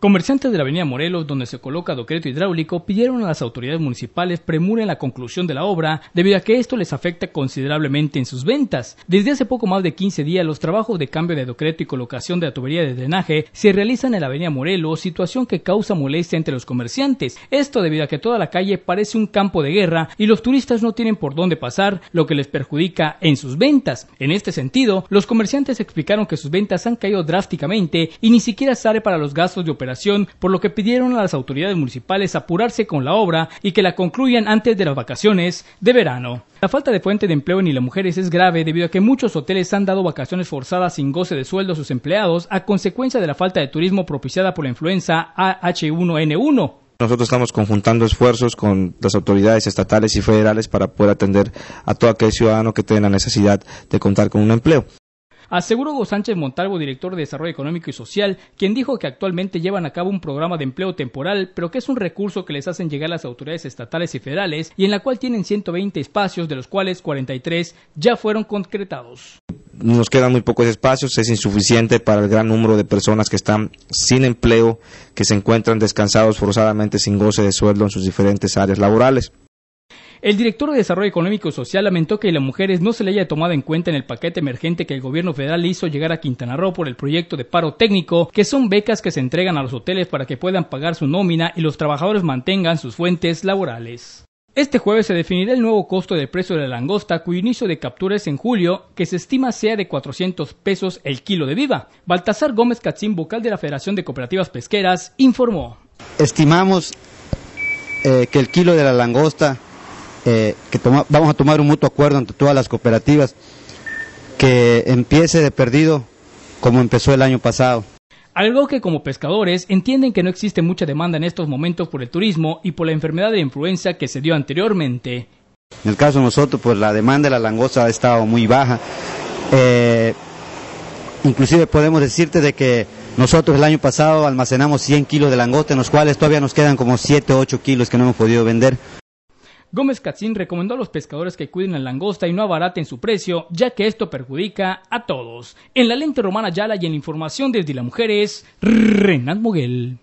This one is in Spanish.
Comerciantes de la avenida Morelos, donde se coloca Docreto Hidráulico, pidieron a las autoridades municipales premura en la conclusión de la obra, debido a que esto les afecta considerablemente en sus ventas. Desde hace poco más de 15 días, los trabajos de cambio de decreto y colocación de la tubería de drenaje se realizan en la avenida Morelos, situación que causa molestia entre los comerciantes. Esto debido a que toda la calle parece un campo de guerra y los turistas no tienen por dónde pasar, lo que les perjudica en sus ventas. En este sentido, los comerciantes explicaron que sus ventas han caído drásticamente y ni siquiera sale para los gastos de operación por lo que pidieron a las autoridades municipales apurarse con la obra y que la concluyan antes de las vacaciones de verano. La falta de fuente de empleo en las Mujeres es grave debido a que muchos hoteles han dado vacaciones forzadas sin goce de sueldo a sus empleados a consecuencia de la falta de turismo propiciada por la influenza AH1N1. Nosotros estamos conjuntando esfuerzos con las autoridades estatales y federales para poder atender a todo aquel ciudadano que tenga la necesidad de contar con un empleo. Aseguró Sánchez Montalvo, director de Desarrollo Económico y Social, quien dijo que actualmente llevan a cabo un programa de empleo temporal, pero que es un recurso que les hacen llegar las autoridades estatales y federales y en la cual tienen 120 espacios, de los cuales 43 ya fueron concretados. Nos quedan muy pocos espacios, es insuficiente para el gran número de personas que están sin empleo, que se encuentran descansados forzadamente sin goce de sueldo en sus diferentes áreas laborales. El director de Desarrollo Económico y Social lamentó que a las mujeres no se le haya tomado en cuenta en el paquete emergente que el gobierno federal hizo llegar a Quintana Roo por el proyecto de paro técnico, que son becas que se entregan a los hoteles para que puedan pagar su nómina y los trabajadores mantengan sus fuentes laborales. Este jueves se definirá el nuevo costo del precio de la langosta, cuyo inicio de captura es en julio, que se estima sea de 400 pesos el kilo de viva. Baltasar Gómez Catzín, vocal de la Federación de Cooperativas Pesqueras, informó. Estimamos eh, que el kilo de la langosta eh, que vamos a tomar un mutuo acuerdo ante todas las cooperativas que empiece de perdido como empezó el año pasado. Algo que como pescadores entienden que no existe mucha demanda en estos momentos por el turismo y por la enfermedad de influenza que se dio anteriormente. En el caso de nosotros, pues la demanda de la langosta ha estado muy baja. Eh, inclusive podemos decirte de que nosotros el año pasado almacenamos 100 kilos de langosta, en los cuales todavía nos quedan como 7 o 8 kilos que no hemos podido vender. Gómez Catzín recomendó a los pescadores que cuiden la langosta y no abaraten su precio, ya que esto perjudica a todos. En la lente romana Yala y en información desde las mujeres, Renan Moguel.